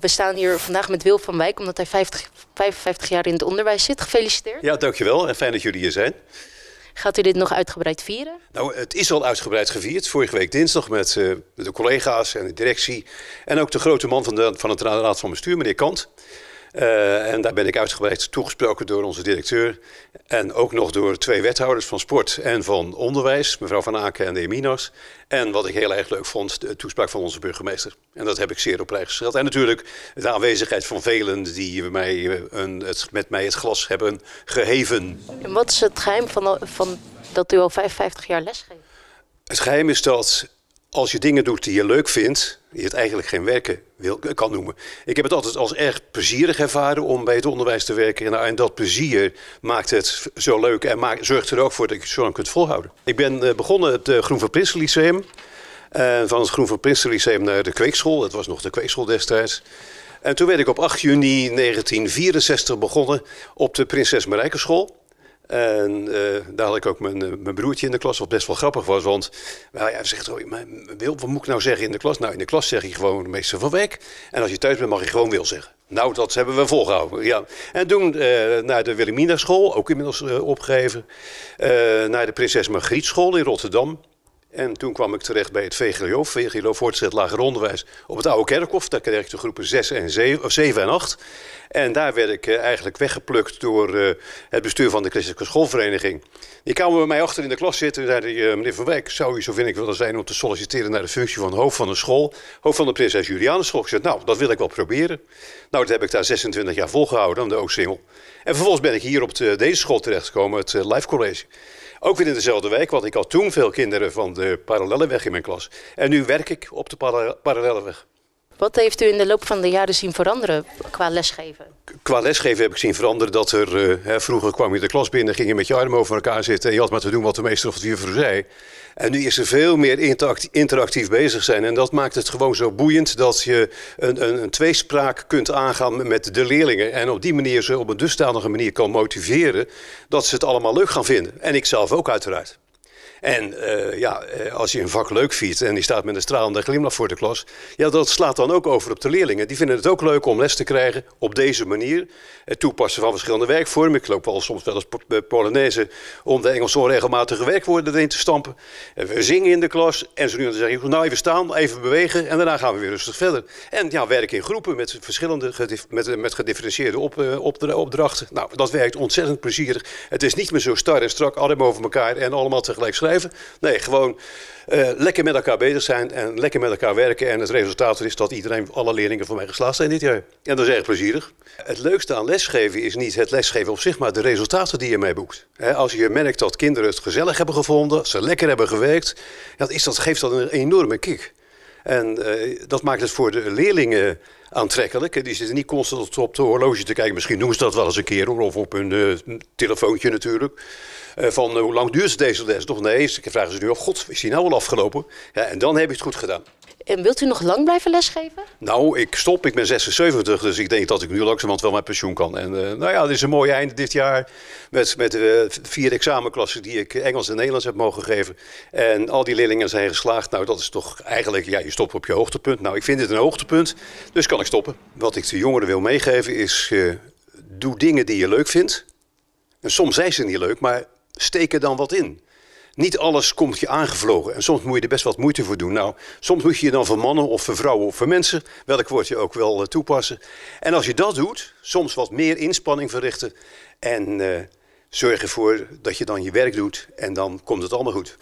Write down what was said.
we staan hier vandaag met Wil van Wijk, omdat hij 50, 55 jaar in het onderwijs zit. Gefeliciteerd. Ja, dankjewel en fijn dat jullie hier zijn. Gaat u dit nog uitgebreid vieren? Nou, het is al uitgebreid gevierd. Vorige week dinsdag met eh, de collega's en de directie. En ook de grote man van, de, van het Raad van Bestuur, meneer Kant. Eh, en daar ben ik uitgebreid toegesproken door onze directeur. En ook nog door twee wethouders van sport en van onderwijs, mevrouw Van Aken en de Minas. En wat ik heel erg leuk vond, de toespraak van onze burgemeester. En dat heb ik zeer op prijs gesteld. En natuurlijk de aanwezigheid van velen die mij eh, een, het, met mij het glas hebben geheven. En wat is het geheim van, van dat u al 55 jaar lesgeeft? Het geheim is dat als je dingen doet die je leuk vindt, die je het eigenlijk geen werken wil, kan noemen. Ik heb het altijd als erg plezierig ervaren om bij het onderwijs te werken. En, dat plezier maakt het zo leuk en zorgt er ook voor dat je het zo lang kunt volhouden. Ik ben eh, begonnen begonnen het uh, Groen van Prinsen Lyceum. Eh, van het Groen van Prinsen Lyceum naar de kweekschool. Dat was nog de kweekschool destijds. En toen werd ik op 8 juni 1964 begonnen op de Prinses Marijkenschool. En eh, daar had ik ook mijn, eh, mijn broertje in de klas, wat best wel grappig was. Want nou, ja, hij zegt, Wil, wat moet ik nou zeggen in de klas? Nou, in de klas zeg je gewoon de meeste van weg. En als je thuis bent, mag je gewoon Wil zeggen. Nou, dat hebben we volgehouden. Ja. En toen eh, naar de Wilhelmina school, ook inmiddels uh, opgegeven. naar de Prinses Margriet school in Rotterdam. En toen kwam ik terecht bij het VGLO, VGLO Voortzet Lager Onderwijs, op het Oude Kerkhof. Daar kreeg ik de groepen 6 en 7, of 7 en 8. En daar werd ik eh, eigenlijk weggeplukt door eh, het bestuur van de Christelijke Schoolvereniging. Die kwamen bij mij achter in de klas zitten en zeiden: eh, Meneer Van Wijk, zou u zo vind ik willen zijn om te solliciteren naar de functie van hoofd van de school, hoofd van de Prinses Julianenschool? Ik zei: Nou, dat wil ik wel proberen. Nou, dat heb ik daar 26 jaar volgehouden aan de Oostsingel. En vervolgens ben ik hier op de, deze school terechtgekomen, het Life College. Ook weer in dezelfde wijk, want ik had toen veel kinderen van de parallelle weg in mijn klas. En nu werk ik op de parallelle weg. Wat heeft u in de loop van de jaren zien veranderen qua lesgeven? Qua lesgeven heb ik zien veranderen dat er... Eh, vroeger kwam je de klas binnen, ging je met je armen over elkaar zitten... en je had maar te doen wat de meester of de juffer zei. En nu is er veel meer interactief bezig zijn. En dat maakt het gewoon zo boeiend dat je een, een, een, tweespraak kunt aangaan met de leerlingen. En op die manier ze op een dusdanige manier kan motiveren dat ze het allemaal leuk gaan vinden. En ik zelf ook uiteraard. En eh, ja, eh, als je een vak leuk vindt en die staat met een stralende glimlach voor de klas, ja, dat slaat dan ook over op de leerlingen. Die vinden het ook leuk om les te krijgen op deze manier. Het toepassen van verschillende werkvormen. Ik loop wel soms wel eens eh, Polonaise om de Engelse onregelmatige werkwoorden erin te stampen. En we zingen in de klas en ze nu dan zeg nou even staan, even bewegen en daarna gaan we weer rustig verder. En ja, werken in groepen met verschillende, met, met gedifferentieerde op, opdrachten. Nou, dat werkt ontzettend plezierig. Het is niet meer zo star en strak, allemaal over elkaar en allemaal tegelijk schrijven. Nee, gewoon eh, lekker met elkaar bezig zijn en lekker met elkaar werken. En het resultaat is dat iedereen, alle leerlingen van mij geslaagd zijn dit jaar. En dat is erg plezierig. Het leukste aan lesgeven is niet het lesgeven op zich, maar de resultaten die je mee boekt. als je merkt dat kinderen het gezellig hebben gevonden, ze lekker hebben gewerkt, dat, is, dat geeft dat een enorme kick. En eh, dat maakt het voor de leerlingen aantrekkelijk. Die zitten niet constant op de horloge te kijken. Misschien doen ze dat wel eens een keer Of op hun eh, telefoontje natuurlijk. Eh, van eh, hoe lang duurt deze les? Toch nee, ze vragen ze nu al. God, is die nou al afgelopen? Ja, en dan heb ik het goed gedaan. En wilt u nog lang blijven lesgeven? Nou, ik stop. Ik ben 76, dus ik denk dat ik nu langzamerhand wel mijn pensioen kan. En nou ja, het is een mooi eind dit jaar. Met, met vier examenklassen die ik Engels en Nederlands heb mogen geven. En al die leerlingen zijn geslaagd. Nou, dat is toch eigenlijk, ja, je stopt op je hoogtepunt. Nou, ik vind dit een hoogtepunt, dus kan ik stoppen. Wat ik de jongeren wil meegeven is, eh, doe dingen die je leuk vindt. En soms zijn ze niet leuk, maar steek er dan wat in. Niet alles komt je aangevlogen en soms moet je er best wat moeite voor doen. Nou, soms moet je je dan voor mannen of voor vrouwen of voor mensen, welk woord je ook wel eh, toepassen. En als je dat doet, soms wat meer inspanning verrichten en eh, zorg ervoor dat je dan je werk doet en dan komt het allemaal goed.